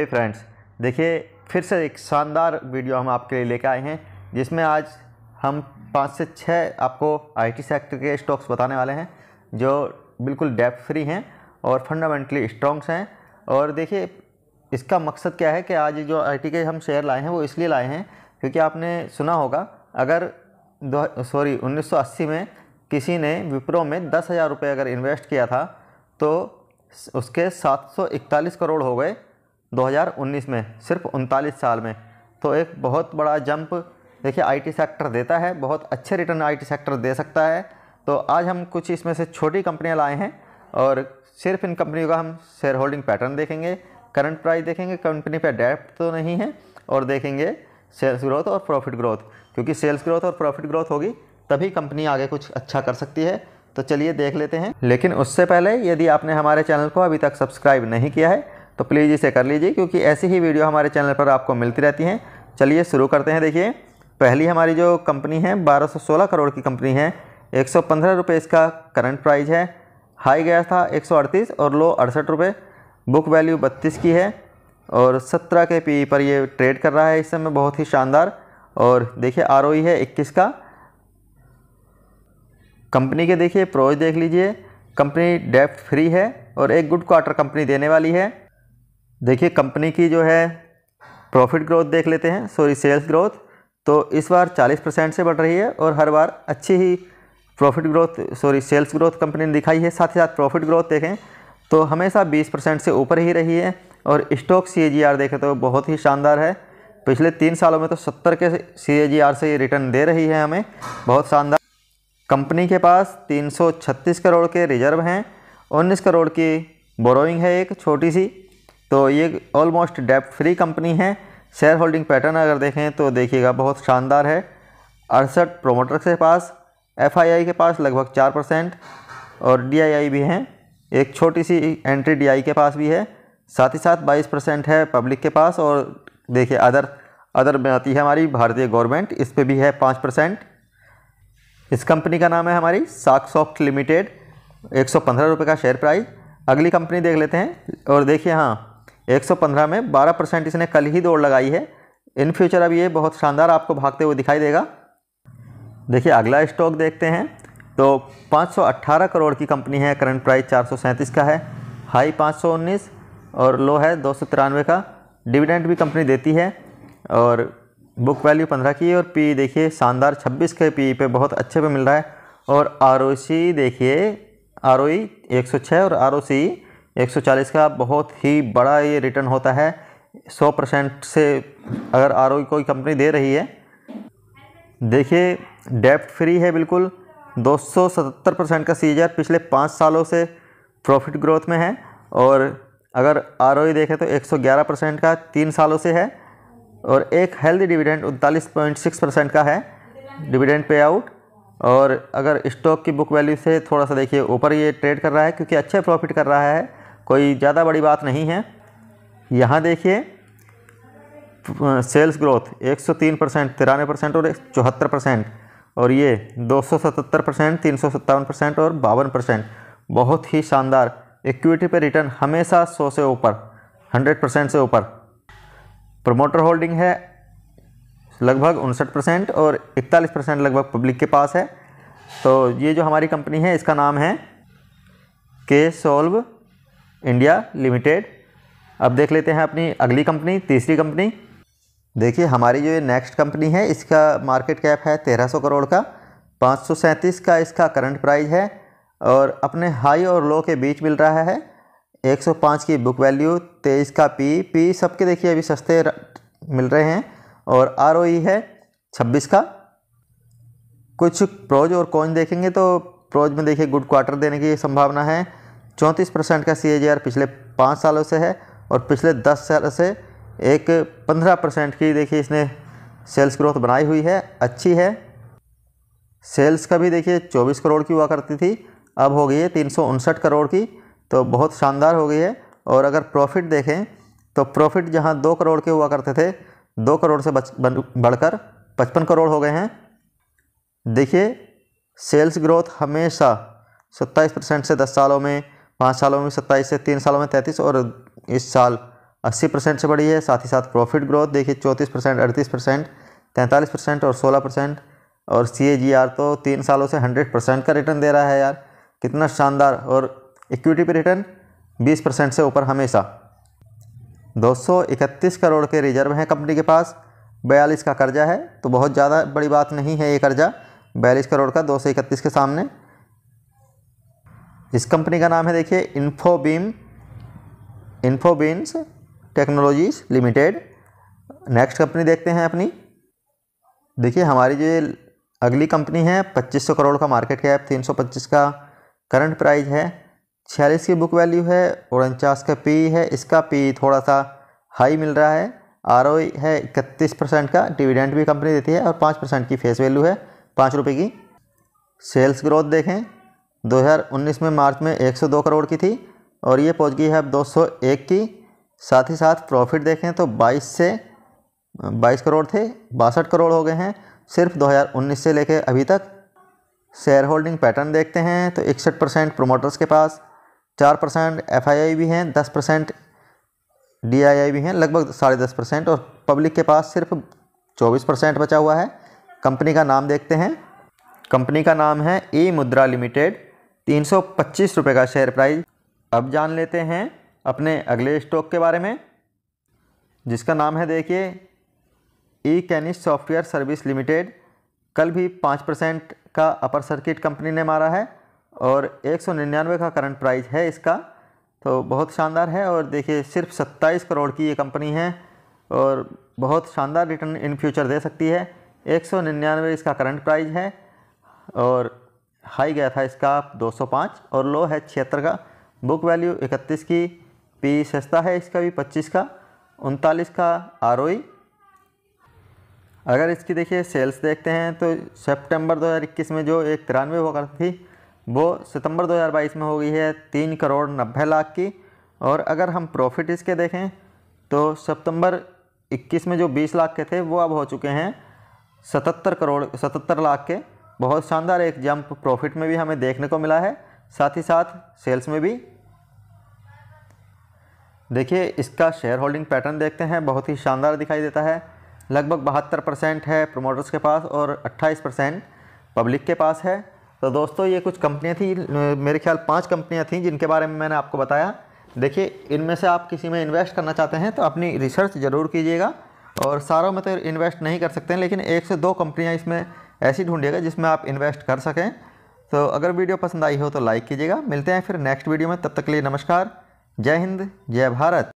ए friends देखिए फिर से एक शानदार वीडियो हम आपके लिए लेकर आए हैं जिसमें आज हम पाँच से छः आपको आईटी सेक्टर के स्टॉक्स बताने वाले हैं जो बिल्कुल डेप फ्री हैं और फंडामेंटली स्ट्रॉन्ग्स हैं और देखिए इसका मकसद क्या है कि आज जो आईटी के हम शेयर लाए हैं वो इसलिए लाए हैं क्योंकि आपने सुना होगा अगर सॉरी 1980 में किसी ने विप्रो में दस हज़ार रुपये अगर इन्वेस्ट किया था तो उसके 741 करोड़ हो गए 2019 में सिर्फ उनतालीस साल में तो एक बहुत बड़ा जंप देखिए आईटी सेक्टर देता है बहुत अच्छे रिटर्न आईटी सेक्टर दे सकता है तो आज हम कुछ इसमें से छोटी कंपनियां लाए हैं और सिर्फ इन कंपनियों का हम शेयर होल्डिंग पैटर्न देखेंगे करंट प्राइस देखेंगे कंपनी पर डेप्ट तो नहीं है और देखेंगे सेल्स ग्रोथ और प्रॉफिट ग्रोथ क्योंकि सेल्स ग्रोथ और प्रॉफिट ग्रोथ होगी तभी कंपनी आगे कुछ अच्छा कर सकती है तो चलिए देख लेते हैं लेकिन उससे पहले यदि आपने हमारे चैनल को अभी तक सब्सक्राइब नहीं किया है तो प्लीज़ इसे कर लीजिए क्योंकि ऐसी ही वीडियो हमारे चैनल पर आपको मिलती रहती हैं चलिए शुरू करते हैं देखिए पहली हमारी जो कंपनी है 1216 करोड़ की कंपनी है एक सौ इसका करंट प्राइस है हाई गया था एक और लो अड़सठ रुपये बुक वैल्यू बत्तीस की है और सत्रह के पी e पर ये ट्रेड कर रहा है इस समय बहुत ही शानदार और देखिए आर e है इक्कीस का कंपनी के देखिए प्रोज देख लीजिए कंपनी डेप्ट फ्री है और एक गुड क्वार्टर कंपनी देने वाली है देखिए कंपनी की जो है प्रॉफिट ग्रोथ देख लेते हैं सॉरी सेल्स ग्रोथ तो इस बार 40 परसेंट से बढ़ रही है और हर बार अच्छी ही profit growth sorry sales growth company ने दिखाई है साथ ही साथ प्रॉफिट ग्रोथ देखें तो हमेशा 20 परसेंट से ऊपर ही रही है और स्टॉक सी देखें तो बहुत ही शानदार है पिछले तीन सालों में तो सत्तर के सी से ये रिटर्न दे रही है हमें बहुत शानदार कंपनी के पास छत्तीस करोड़ के रिजर्व हैं उन्नीस करोड़ की बोरोइंग है एक छोटी सी तो ये ऑलमोस्ट डेप्ट फ्री कंपनी है शेयर होल्डिंग पैटर्न अगर देखें तो देखिएगा बहुत शानदार है अड़सठ प्रोमोटर के पास एफ के पास लगभग चार परसेंट और डी भी हैं एक छोटी सी एंट्री डी के पास भी है साथ ही साथ बाईस परसेंट है पब्लिक के पास और देखिए अदर अदर में आती है हमारी भारतीय गवर्नमेंट इस पर भी है पाँच परसेंट इस कंपनी का नाम है हमारी सॉफ्ट लिमिटेड एक सौ पंद्रह रुपये का शेयर प्राइस अगली कंपनी देख लेते हैं और देखिए हाँ 115 में 12 परसेंट इसने कल ही दौड़ लगाई है इन फ्यूचर अब ये बहुत शानदार आपको भागते हुए दिखाई देगा देखिए अगला स्टॉक देखते हैं तो 518 करोड़ की कंपनी है करंट प्राइस चार का है हाई 519 और लो है दो का डिविडेंड भी कंपनी देती है और बुक वैल्यू 15 की और पी e देखिए शानदार 26 के पी e पे बहुत अच्छे पे मिल रहा है और आर देखिए आर ओ e और आर ओ 140 का बहुत ही बड़ा ये रिटर्न होता है 100 परसेंट से अगर आर कोई कंपनी दे रही है देखिए डेप्ट फ्री है बिल्कुल सतर परसेंट का सी पिछले पाँच सालों से प्रॉफिट ग्रोथ में है और अगर आर देखें तो 111 परसेंट का तीन सालों से है और एक हेल्दी डिविडेंड उनतालीस पॉइंट सिक्स परसेंट का है डिविडेंड पे आउट और अगर स्टॉक की बुक वैल्यू से थोड़ा सा देखिए ऊपर ये ट्रेड कर रहा है क्योंकि अच्छे प्रॉफिट कर रहा है कोई ज़्यादा बड़ी बात नहीं है यहाँ देखिए सेल्स ग्रोथ 103 परसेंट तिरानवे परसेंट और चौहत्तर परसेंट और ये 277 परसेंट तीन परसेंट और बावन परसेंट बहुत ही शानदार इक्विटी पे रिटर्न हमेशा 100 से ऊपर 100 परसेंट से ऊपर प्रमोटर होल्डिंग है लगभग उनसठ परसेंट और इकतालीस परसेंट लगभग पब्लिक के पास है तो ये जो हमारी कंपनी है इसका नाम है के सोल्व इंडिया लिमिटेड अब देख लेते हैं अपनी अगली कंपनी तीसरी कंपनी देखिए हमारी जो ये नेक्स्ट कंपनी है इसका मार्केट कैप है तेरह सौ करोड़ का पाँच सौ सैंतीस का इसका करंट प्राइस है और अपने हाई और लो के बीच मिल रहा है एक सौ पाँच की बुक वैल्यू तेईस का पी पी सबके देखिए अभी सस्ते मिल रहे हैं और आर है छब्बीस का कुछ प्रोज और कॉन्ज देखेंगे तो प्रोज में देखिए गुड क्वार्टर देने की संभावना है चौंतीस परसेंट का सी पिछले पाँच सालों से है और पिछले दस साल से एक पंद्रह परसेंट की देखिए इसने सेल्स ग्रोथ बनाई हुई है अच्छी है सेल्स का भी देखिए चौबीस करोड़ की हुआ करती थी अब हो गई है तीन करोड़ की तो बहुत शानदार हो गई है और अगर प्रॉफिट देखें तो प्रॉफिट जहाँ दो करोड़ के हुआ करते थे दो करोड़ से बच बढ़कर पचपन करोड़ हो गए हैं देखिए सेल्स ग्रोथ हमेशा सत्ताईस परसेंट से दस सालों में पाँच सालों में सत्ताईस से तीन सालों में तैंतीस और इस साल अस्सी परसेंट से बढ़ी है साथ ही साथ प्रॉफिट ग्रोथ देखिए चौंतीस परसेंट अड़तीस परसेंट तैंतालीस परसेंट और सोलह परसेंट और सी ए जी आर तो तीन सालों से हंड्रेड परसेंट का रिटर्न दे रहा है यार कितना शानदार और इक्विटी पर रिटर्न बीस परसेंट से ऊपर हमेशा दो सौ इकतीस करोड़ के रिजर्व हैं कंपनी के पास बयालीस का कर्जा है तो बहुत ज़्यादा बड़ी बात नहीं है ये कर्जा बयालीस करोड़ का दो सौ इकतीस के सामने इस कंपनी का नाम है देखिए Infobeam Infobeams Technologies Limited next company देखते हैं अपनी देखिए हमारी जो अगली कंपनी है 2500 करोड़ का मार्केट कैप 325 का करंट प्राइस है छियालीस की बुक वैल्यू है और उनचास का पी है इसका पी थोड़ा सा हाई मिल रहा है आर e है इकतीस परसेंट का डिविडेंट भी कंपनी देती है और पाँच परसेंट की फेस वैल्यू है पाँच रुपये की सेल्स ग्रोथ देखें 2019 में मार्च में 102 करोड़ की थी और ये पहुंच गई है अब 201 की साथ ही साथ प्रॉफिट देखें तो 22 से 22 करोड़ थे बासठ करोड़ हो गए हैं सिर्फ 2019 से लेके अभी तक शेयर होल्डिंग पैटर्न देखते हैं तो इकसठ परसेंट प्रोमोटर्स के पास चार परसेंट एफ भी हैं दस परसेंट डी भी हैं लगभग साढ़े दस परसेंट और पब्लिक के पास सिर्फ चौबीस परसेंट बचा हुआ है कंपनी का नाम देखते हैं कंपनी का नाम है ई मुद्रा लिमिटेड तीन सौ पच्चीस रुपये का शेयर प्राइस अब जान लेते हैं अपने अगले स्टॉक के बारे में जिसका नाम है देखिए E Canis Software Service Limited कल भी पाँच परसेंट का अपर सर्किट कंपनी ने मारा है और एक सौ निन्यानवे का करंट प्राइस है इसका तो बहुत शानदार है और देखिए सिर्फ सत्ताईस करोड़ की ये कंपनी है और बहुत शानदार रिटर्न इन फ्यूचर दे सकती है एक सौ निन्यानवे इसका करंट प्राइज है और हाई गया था इसका 205 और लो है छिहत्तर का बुक वैल्यू 31 की पी सस्ता है इसका भी 25 का उनतालीस का आर अगर इसकी देखिए सेल्स देखते हैं तो सितंबर 2021 में जो एक तिरानवे हुआ करती थी वो सितंबर 2022 में हो गई है तीन करोड़ नब्बे लाख की और अगर हम प्रॉफिट इसके देखें तो सितंबर 21 में जो 20 लाख के थे वो अब हो चुके हैं 77 करोड़ सतहत्तर लाख के बहुत शानदार एक जंप प्रॉफिट में भी हमें देखने को मिला है साथ ही साथ सेल्स में भी देखिए इसका शेयर होल्डिंग पैटर्न देखते हैं बहुत ही शानदार दिखाई देता है लगभग बहत्तर परसेंट है प्रोमोटर्स के पास और अट्ठाईस परसेंट पब्लिक के पास है तो दोस्तों ये कुछ कंपनियाँ थी मेरे ख्याल पाँच कंपनियाँ थीं जिनके बारे में मैंने आपको बताया देखिए इनमें से आप किसी में इन्वेस्ट करना चाहते हैं तो अपनी रिसर्च ज़रूर कीजिएगा और सारों में तो इन्वेस्ट नहीं कर सकते हैं लेकिन एक से दो कंपनियाँ इसमें ऐसी ढूंढिएगा जिसमें आप इन्वेस्ट कर सकें तो अगर वीडियो पसंद आई हो तो लाइक कीजिएगा मिलते हैं फिर नेक्स्ट वीडियो में तब तक के लिए नमस्कार जय हिंद जय भारत